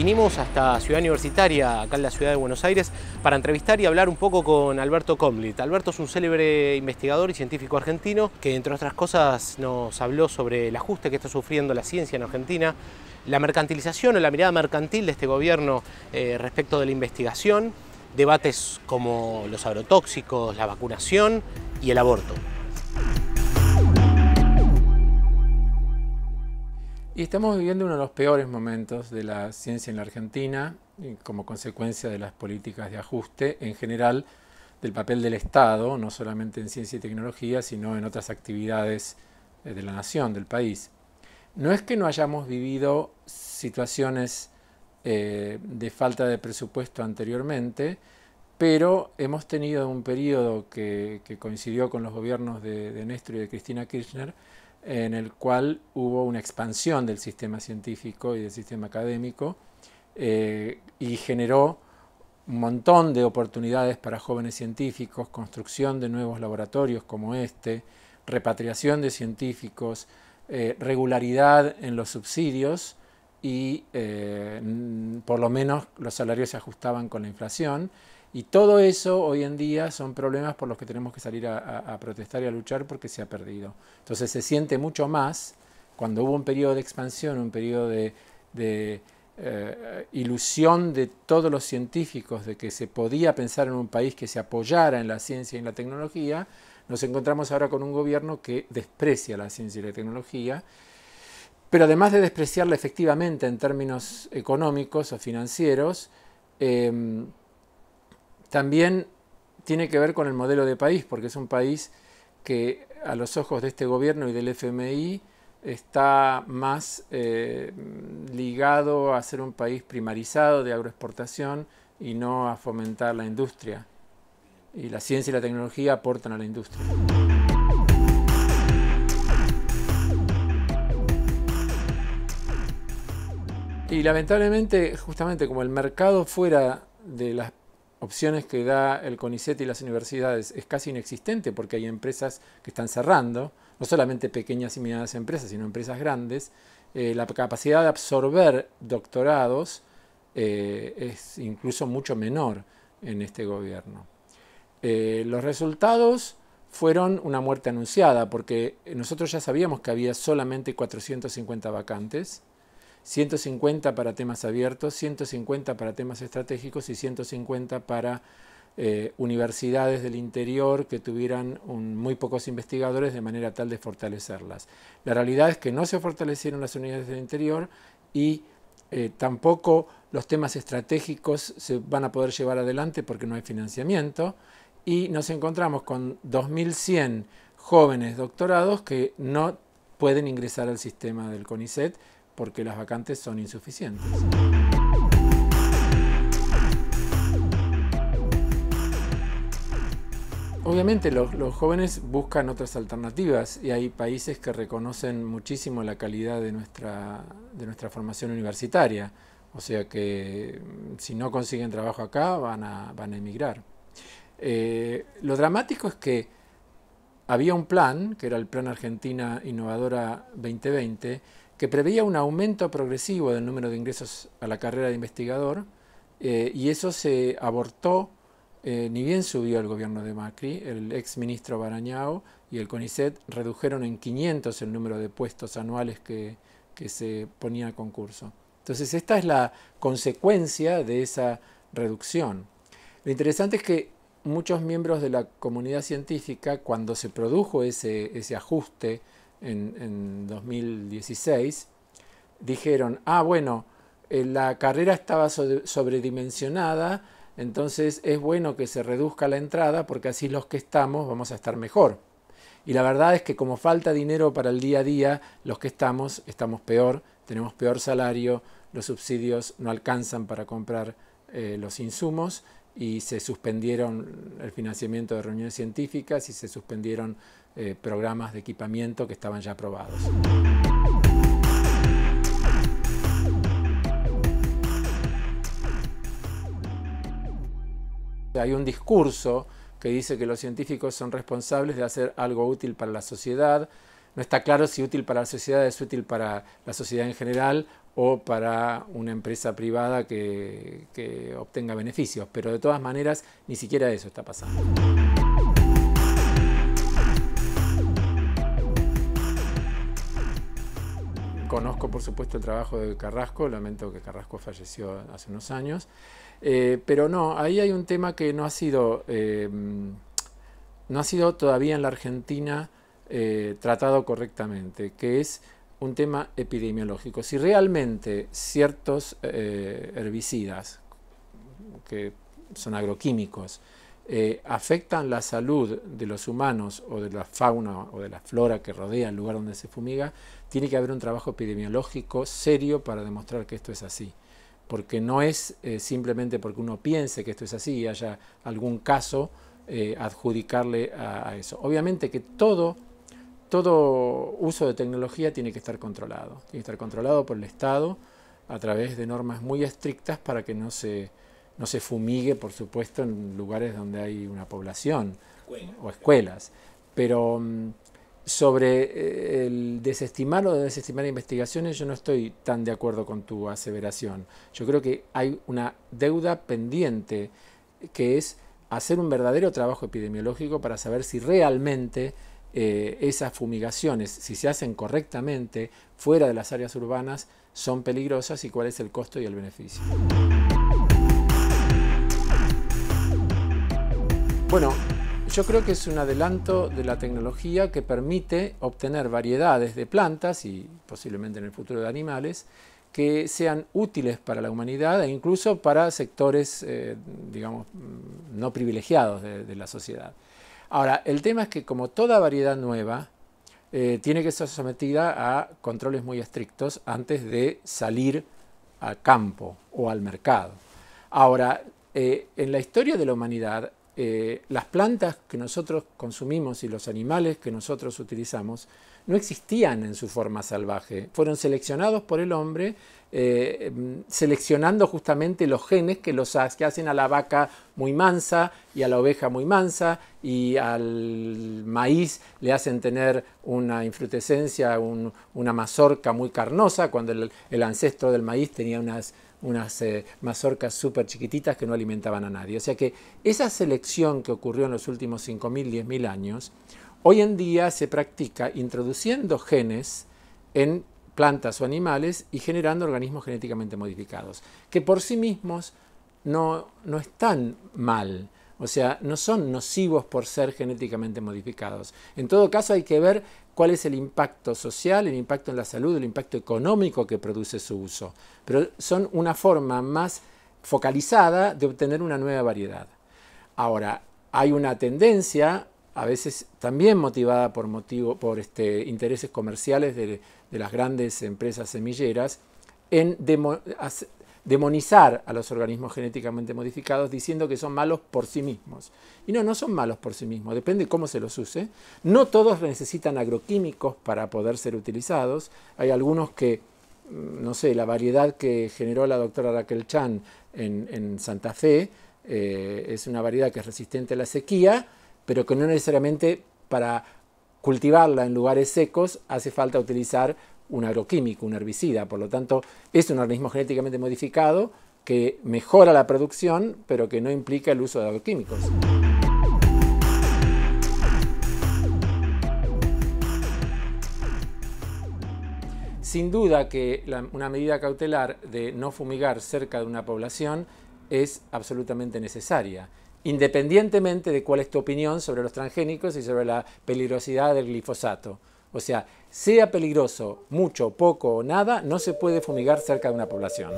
Vinimos hasta Ciudad Universitaria, acá en la ciudad de Buenos Aires, para entrevistar y hablar un poco con Alberto Comlit. Alberto es un célebre investigador y científico argentino que, entre otras cosas, nos habló sobre el ajuste que está sufriendo la ciencia en Argentina, la mercantilización o la mirada mercantil de este gobierno eh, respecto de la investigación, debates como los agrotóxicos, la vacunación y el aborto. Y estamos viviendo uno de los peores momentos de la ciencia en la Argentina, como consecuencia de las políticas de ajuste en general, del papel del Estado, no solamente en ciencia y tecnología, sino en otras actividades eh, de la nación, del país. No es que no hayamos vivido situaciones eh, de falta de presupuesto anteriormente, pero hemos tenido un periodo que, coincidió con los gobiernos de, de Néstor y de Cristina Kirchner, en el cual hubo una expansión del sistema científico y del sistema académico eh, y generó un montón de oportunidades para jóvenes científicos, construcción de nuevos laboratorios como este, repatriación de científicos, eh, regularidad en los subsidios y eh, por lo menos los salarios se ajustaban con la inflación y todo eso hoy en día son problemas por los que tenemos que salir a, protestar y a luchar porque se ha perdido. Entonces se siente mucho más cuando hubo un periodo de expansión, un periodo de, eh, ilusión de todos los científicos de que se podía pensar en un país que se apoyara en la ciencia y en la tecnología, nos encontramos ahora con un gobierno que desprecia la ciencia y la tecnología, pero además de despreciarla efectivamente en términos económicos o financieros, em, también tiene que ver con el modelo de país, porque es un país que a los ojos de este gobierno y del FMI está más eh, ligado a ser un país primarizado de agroexportación y no a fomentar la industria. Y la ciencia y la tecnología aportan a la industria. Y lamentablemente, justamente como el mercado fuera de las opciones que da el CONICET y las universidades es casi inexistente porque hay empresas que están cerrando, no solamente pequeñas y medianas empresas, sino empresas grandes, eh, la capacidad de absorber doctorados eh, es incluso mucho menor en este gobierno. Eh, los resultados fueron una muerte anunciada porque nosotros ya sabíamos que había solamente 450 vacantes 150 para temas abiertos, 150 para temas estratégicos y 150 para eh, universidades del interior que tuvieran muy pocos investigadores de manera tal de fortalecerlas. La realidad es que no se fortalecieron las unidades del interior y eh, tampoco los temas estratégicos se van a poder llevar adelante porque no hay financiamiento y nos encontramos con 2.100 jóvenes doctorados que no pueden ingresar al sistema del CONICET porque las vacantes son insuficientes. Obviamente los, jóvenes buscan otras alternativas y hay países que reconocen muchísimo la calidad de nuestra, formación universitaria. O sea que mm, si no consiguen trabajo acá van a, emigrar. Eh, lo dramático es que había un plan, que era el Plan Argentina Innovadora 2020, que preveía un aumento progresivo del número de ingresos a la carrera de investigador eh, y eso se abortó, eh, ni bien subió el gobierno de Macri, el ex ministro Barañao y el CONICET redujeron en 500 el número de puestos anuales que, se ponía a concurso. Entonces esta es la consecuencia de esa reducción. Lo interesante es que muchos miembros de la comunidad científica, cuando se produjo ese ajuste en, 2016, dijeron, ah, bueno, eh, la carrera estaba sobredimensionada, entonces es bueno que se reduzca la entrada porque así los que estamos vamos a estar mejor. Y la verdad es que como falta dinero para el día a día, los que estamos estamos peor, tenemos peor salario, los subsidios no alcanzan para comprar eh, los insumos y se suspendieron el financiamiento de reuniones científicas y se suspendieron eh, programas de equipamiento que estaban ya aprobados. Hay un discurso que dice que los científicos son responsables de hacer algo útil para la sociedad. No está claro si útil para la sociedad es útil para la sociedad en general o para una empresa privada que obtenga beneficios, pero de todas maneras ni siquiera eso está pasando. Conozco, por supuesto, el trabajo de Carrasco, lamento que Carrasco falleció hace unos años, eh, pero no, ahí hay un tema que no ha sido, em, no ha sido todavía en la Argentina eh, tratado correctamente, que es un tema epidemiológico. Si realmente ciertos eh, herbicidas, que son agroquímicos, afectan la salud de los humanos o de la fauna o de la flora que rodea el lugar donde se fumiga, tiene que haber un trabajo epidemiológico serio para demostrar que esto es así. Porque no es eh, simplemente porque uno piense que esto es así y haya algún caso eh, adjudicarle a, eso. Obviamente que todo, todo uso de tecnología tiene que estar controlado. Tiene que estar controlado por el Estado a través de normas muy estrictas para que no se, no se fumigue, por supuesto, en lugares donde hay una población o escuelas. Pero mm, sobre eh, el desestimar o desestimar investigaciones, yo no estoy tan de acuerdo con tu aseveración. Yo creo que hay una deuda pendiente que es hacer un verdadero trabajo epidemiológico para saber si realmente eh, esas fumigaciones, si se hacen correctamente fuera de las áreas urbanas, son peligrosas y cuál es el costo y el beneficio. Bueno, yo creo que es un adelanto de la tecnología que permite obtener variedades de plantas y posiblemente en el futuro de animales que sean útiles para la humanidad e incluso para sectores, eh, digamos, mm, no privilegiados de, la sociedad. Ahora, el tema es que como toda variedad nueva, eh, tiene que ser sometida a controles muy estrictos antes de salir al campo o al mercado. Ahora, eh, en la historia de la humanidad eh, las plantas que nosotros consumimos y los animales que nosotros utilizamos no existían en su forma salvaje. Fueron seleccionados por el hombre, eh, em, seleccionando justamente los genes que, los, que hacen a la vaca muy mansa y a la oveja muy mansa y al maíz le hacen tener una infrutescencia, una mazorca muy carnosa, cuando el ancestro del maíz tenía unas unas eh, mazorcas súper chiquititas que no alimentaban a nadie. O sea que esa selección que ocurrió en los últimos 5.000, 10.000 años, hoy en día se practica introduciendo genes en plantas o animales y generando organismos genéticamente modificados, que por sí mismos no, no están mal. O sea, no son nocivos por ser genéticamente modificados. En todo caso, hay que ver cuál es el impacto social, el impacto en la salud, el impacto económico que produce su uso. Pero son una forma más focalizada de obtener una nueva variedad. Ahora, hay una tendencia, a veces también motivada por, motivo, por este, intereses comerciales de, las grandes empresas semilleras, en demo, demonizar a los organismos genéticamente modificados diciendo que son malos por sí mismos. Y no, no son malos por sí mismos, depende cómo se los use. No todos necesitan agroquímicos para poder ser utilizados. Hay algunos que, mm, no sé, la variedad que generó la doctora Raquel Chan en, Santa Fe eh, es una variedad que es resistente a la sequía, pero que no necesariamente para cultivarla en lugares secos hace falta utilizar un agroquímico, un herbicida. Por lo tanto, es un organismo genéticamente modificado que mejora la producción, pero que no implica el uso de agroquímicos. Sin duda que una medida cautelar de no fumigar cerca de una población es absolutamente necesaria, independientemente de cuál es tu opinión sobre los transgénicos y sobre la peligrosidad del glifosato. O sea, sea peligroso, mucho, poco o nada, no se puede fumigar cerca de una población.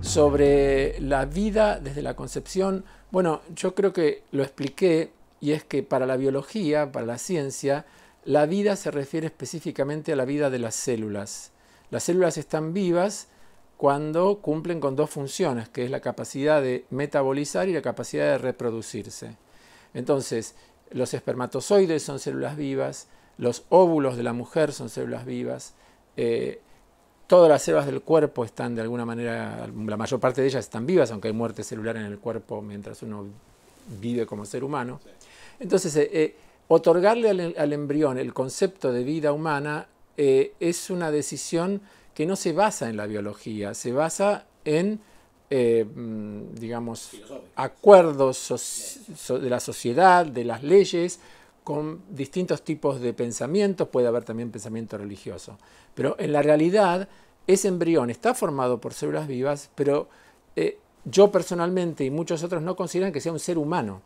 Sobre la vida desde la concepción, bueno, yo creo que lo expliqué y es que para la biología, para la ciencia, la vida se refiere específicamente a la vida de las células. Las células están vivas cuando cumplen con dos funciones, que es la capacidad de metabolizar y la capacidad de reproducirse. Entonces, los espermatozoides son células vivas, los óvulos de la mujer son células vivas, eh, todas las células del cuerpo están de alguna manera, la mayor parte de ellas están vivas, aunque hay muerte celular en el cuerpo mientras uno vive como ser humano. Entonces, eh, eh, otorgarle al, embrión el concepto de vida humana es una decisión que no se basa en la biología, se basa en, eh, mm, digamos, acuerdos de la sociedad, de las leyes, con distintos tipos de pensamientos, puede haber también pensamiento religioso. Pero en la realidad, ese embrión está formado por células vivas, pero eh, yo personalmente y muchos otros no consideran que sea un ser humano,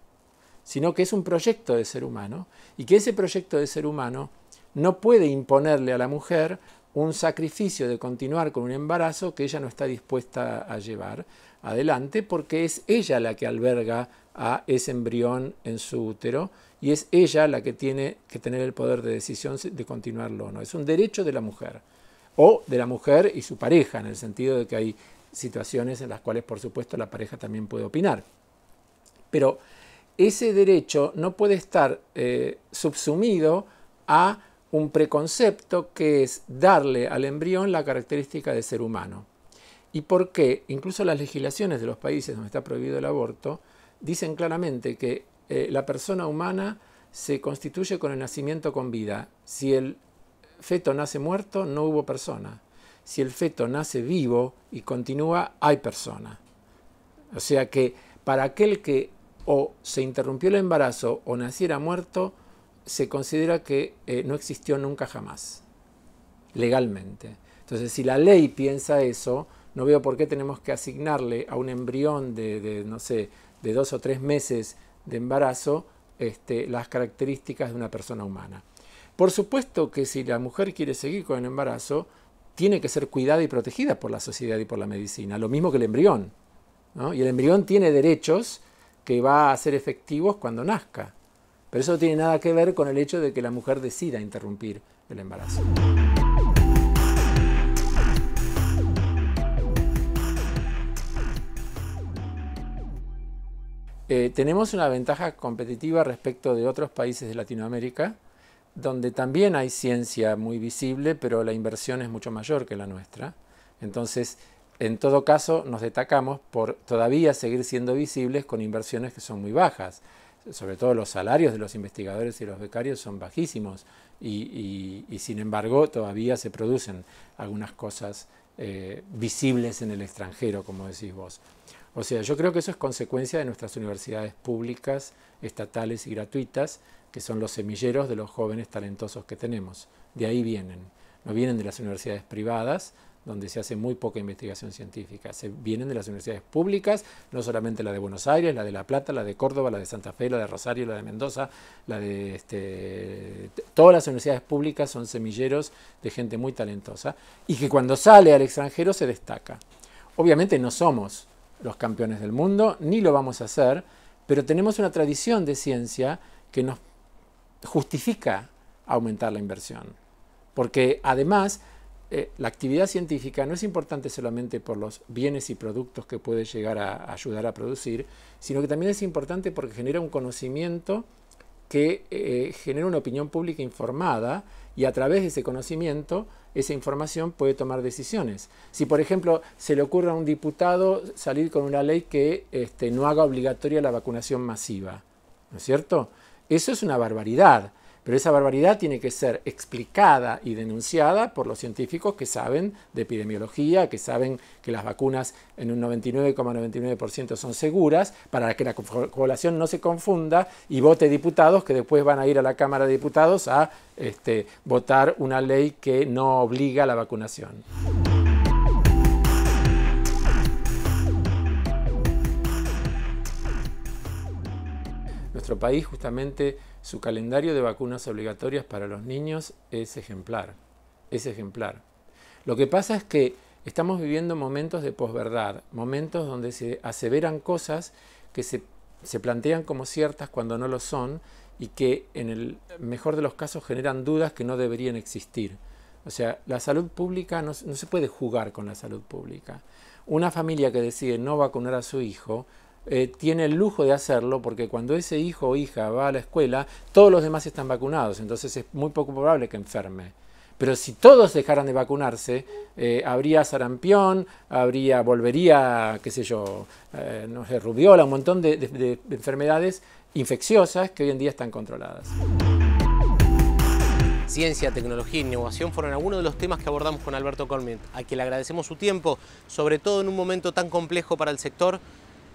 sino que es un proyecto de ser humano, y que ese proyecto de ser humano no puede imponerle a la mujer un sacrificio de continuar con un embarazo que ella no está dispuesta a llevar adelante porque es ella la que alberga a ese embrión en su útero y es ella la que tiene que tener el poder de decisión de continuarlo o no. Es un derecho de la mujer o de la mujer y su pareja en el sentido de que hay situaciones en las cuales por supuesto la pareja también puede opinar. Pero ese derecho no puede estar eh, subsumido a un preconcepto que es darle al embrión la característica de ser humano. Y por qué incluso las legislaciones de los países donde está prohibido el aborto dicen claramente que eh, la persona humana se constituye con el nacimiento con vida. Si el feto nace muerto, no hubo persona. Si el feto nace vivo y continúa, hay persona. O sea que para aquel que o se interrumpió el embarazo o naciera muerto, se considera que eh, no existió nunca jamás, legalmente. Entonces, si la ley piensa eso, no veo por qué tenemos que asignarle a un embrión de, no sé, de dos o tres meses de embarazo este, las características de una persona humana. Por supuesto que si la mujer quiere seguir con el embarazo, tiene que ser cuidada y protegida por la sociedad y por la medicina, lo mismo que el embrión. Y el embrión tiene derechos que va a ser efectivos cuando nazca. Pero eso no tiene nada que ver con el hecho de que la mujer decida interrumpir el embarazo. Eh, tenemos una ventaja competitiva respecto de otros países de Latinoamérica, donde también hay ciencia muy visible, pero la inversión es mucho mayor que la nuestra. Entonces, en todo caso, nos destacamos por todavía seguir siendo visibles con inversiones que son muy bajas sobre todo los salarios de los investigadores y los becarios son bajísimos y, sin embargo todavía se producen algunas cosas eh, visibles en el extranjero, como decís vos. O sea, yo creo que eso es consecuencia de nuestras universidades públicas, estatales y gratuitas, que son los semilleros de los jóvenes talentosos que tenemos. De ahí vienen. No vienen de las universidades privadas, donde se hace muy poca investigación científica. Se vienen de las universidades públicas, no solamente la de Buenos Aires, la de La Plata, la de Córdoba, la de Santa Fe, la de Rosario, la de Mendoza, la de este, todas las universidades públicas son semilleros de gente muy talentosa y que cuando sale al extranjero se destaca. Obviamente no somos los campeones del mundo, ni lo vamos a hacer, pero tenemos una tradición de ciencia que nos justifica aumentar la inversión. Porque además eh, la actividad científica no es importante solamente por los bienes y productos que puede llegar a, ayudar a producir, sino que también es importante porque genera un conocimiento que eh, genera una opinión pública informada y a través de ese conocimiento, esa información puede tomar decisiones. Si, por ejemplo, se le ocurre a un diputado salir con una ley que este, no haga obligatoria la vacunación masiva, ¿no es cierto? Eso es una barbaridad. Pero esa barbaridad tiene que ser explicada y denunciada por los científicos que saben de epidemiología, que saben que las vacunas en un 99,99% son seguras, para que la población no se confunda y vote diputados que después van a ir a la Cámara de Diputados a este, votar una ley que no obliga a la vacunación. nuestro país justamente su calendario de vacunas obligatorias para los niños es ejemplar, es ejemplar. Lo que pasa es que estamos viviendo momentos de posverdad, momentos donde se aseveran cosas que se, plantean como ciertas cuando no lo son y que en el mejor de los casos generan dudas que no deberían existir. O sea, la salud pública no, no se puede jugar con la salud pública. Una familia que decide no vacunar a su hijo eh, tiene el lujo de hacerlo porque cuando ese hijo o hija va a la escuela, todos los demás están vacunados, entonces es muy poco probable que enferme. Pero si todos dejaran de vacunarse, eh, habría sarampión, habría, volvería, qué sé yo, eh, no sé, rubiola, un montón de, enfermedades infecciosas que hoy en día están controladas. Ciencia, tecnología e innovación fueron algunos de los temas que abordamos con Alberto Colmín, a quien le agradecemos su tiempo, sobre todo en un momento tan complejo para el sector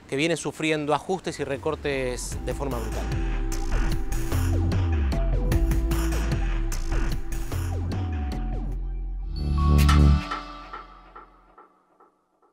que viene sufriendo ajustes y recortes de forma brutal.